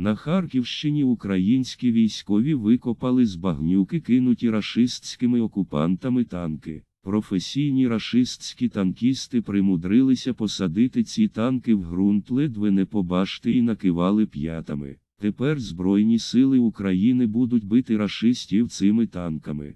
На Харківщині українські військові викопали з багнюки кинуті рашистськими окупантами танки. Професійні рашистські танкісти примудрилися посадити ці танки в ґрунт ледве не побашти і накивали п'ятами. Тепер Збройні сили України будуть бити рашистів цими танками.